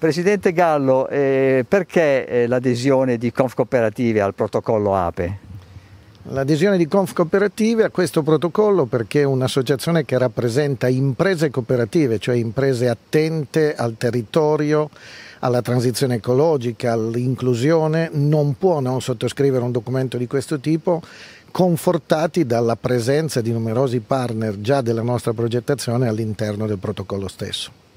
Presidente Gallo, eh, perché eh, l'adesione di Confcooperative al protocollo APE? L'adesione di Confcooperative a questo protocollo perché è un'associazione che rappresenta imprese cooperative, cioè imprese attente al territorio, alla transizione ecologica, all'inclusione, non può non sottoscrivere un documento di questo tipo confortati dalla presenza di numerosi partner già della nostra progettazione all'interno del protocollo stesso.